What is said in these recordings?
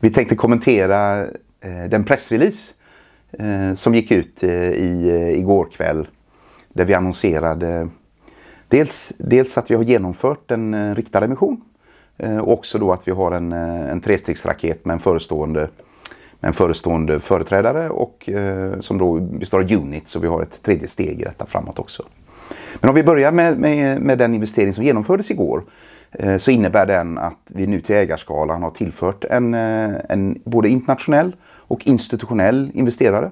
Vi tänkte kommentera eh, den pressrelease eh, som gick ut eh, i, igår kväll. Där vi annonserade dels, dels att vi har genomfört en riktad emission. Och också då att vi har en, en trestegsraket med en förestående en förestående företrädare och eh, som då består av units så vi har ett tredje steg i detta framåt också. Men om vi börjar med, med, med den investering som genomfördes igår Eh, så innebär den att vi nu till ägarskalan har tillfört en, eh, en både internationell och institutionell investerare.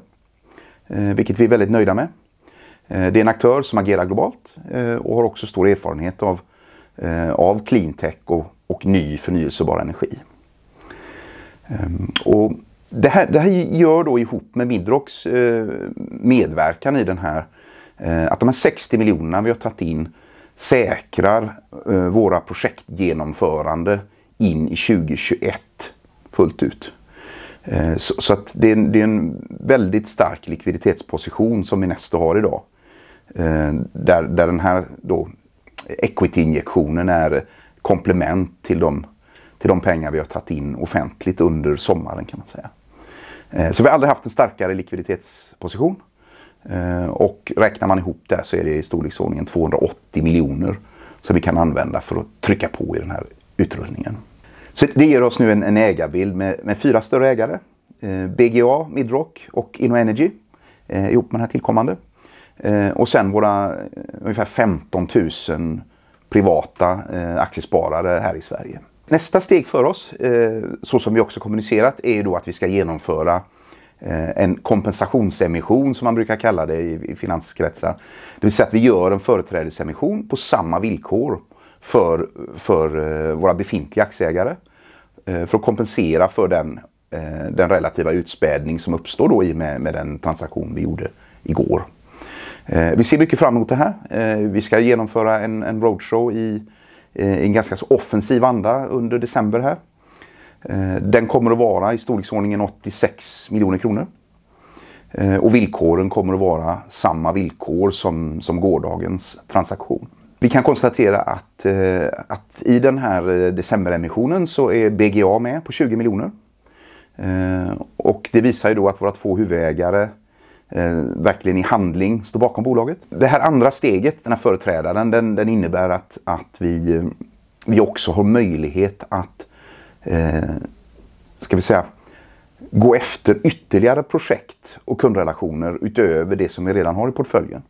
Eh, vilket vi är väldigt nöjda med. Det är en aktör som agerar globalt och har också stor erfarenhet av, av cleantech och, och ny förnyelsebar energi. Ehm, och det, här, det här gör då ihop med Midrox medverkan i den här att de här 60 miljonerna vi har tagit in säkrar eh, våra projektgenomförande in i 2021 fullt ut. Eh, så att det är en väldigt stark likviditetsposition som Minesto har idag. Eh, där, där den här equity-injektionen är komplement till de, till de pengar vi har tagit in offentligt under sommaren kan man säga. Så vi har aldrig haft en starkare likviditetsposition. Eh, och räknar man ihop det så är det i storleksordningen 280 miljoner som vi kan använda för att trycka på i den här utrullningen. Så det ger oss nu en, en ägarbild med, med fyra större ägare. Eh, BGA, Midrock och InnoEnergy eh, ihop med den här tillkommande. Eh, och sen våra eh, ungefär 15 000 privata eh, aktiesparare här i Sverige. Nästa steg för oss, så som vi också kommunicerat, är ju då att vi ska genomföra Eh, en kompensationsemission som man brukar kalla det i finanskretsar. Det vill säga att vi gör en företrädesemission på samma villkor för, för eh, våra befintliga aktieägare. Eh, för att kompensera för den, den relativa utspädning som uppstår då i och med, med den transaktion vi gjorde igår. Vi ser mycket fram emot det här. Vi ska genomföra en, en roadshow i, i en ganska offensiv anda under december här. Eh, den kommer att vara i storleksordningen 86 miljoner kronor. Eh, och villkoren kommer att vara samma villkor som, som gårdagens transaktion. Vi kan konstatera att, eh, att i den här decemberemissionen så är BGA med på 20 miljoner. Och det visar ju då att våra två huvudägare verkligen i handling står bakom bolaget. Det här andra steget, den här företrädaren, den, den innebär att, att vi, vi också har möjlighet att eh, ska vi säga, gå efter ytterligare projekt och kundrelationer utöver det som vi redan har i portföljen.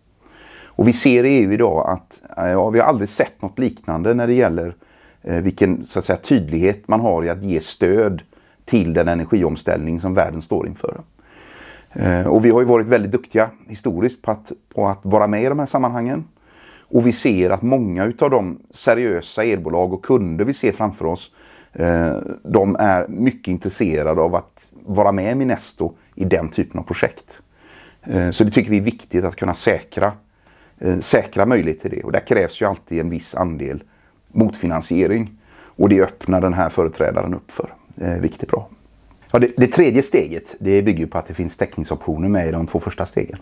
Och vi ser i EU idag att eh, ja, vi har aldrig sett något liknande när det gäller eh, vilken så att säga, tydlighet man har i att ge stöd till den energiomställning som världen står inför. Eh, och vi har ju varit väldigt duktiga historiskt på att, på att vara med i de här sammanhangen. Och vi ser att många utav de seriösa elbolag och kunder vi ser framför oss Eh, de är mycket intresserade av att vara med i Minesto i den typen av projekt. Eh, så det tycker vi är viktigt att kunna säkra, eh, säkra möjlighet till det. Och där krävs ju alltid en viss andel motfinansiering. Och det öppnar den här företrädaren upp för, vilket är bra. Ja, det, det, tredje steget det bygger på att det finns täckningsoptioner med i de två första stegen.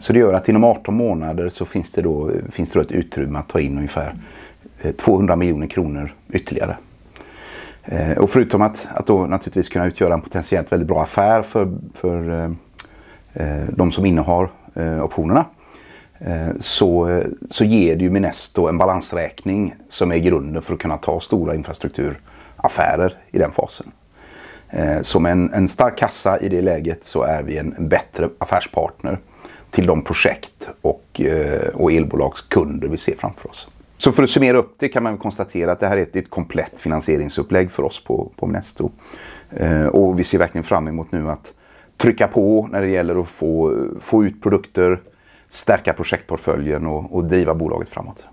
Så det gör att inom 18 månader så finns det då, finns det ett utrymme att ta in ungefär 200 eh, miljoner kronor ytterligare. Eh, och förutom att, att då naturligtvis kunna utgöra en potentiellt väldigt bra affär för, för eh, de som innehar optionerna så, så ger det ju Minesto en balansräkning som är grunden för att kunna ta stora infrastrukturaffärer i den fasen. Så med en, en stark kassa i det läget så är vi en, en bättre affärspartner till de projekt och, och elbolagskunder vi ser framför oss. Så för att summera upp det kan man konstatera att det här är ett, ett komplett finansieringsupplägg för oss på, på Minesto. Eh, och vi ser verkligen fram emot nu att trycka på när det gäller att få, få ut produkter, stärka projektportföljen och, och driva bolaget framåt.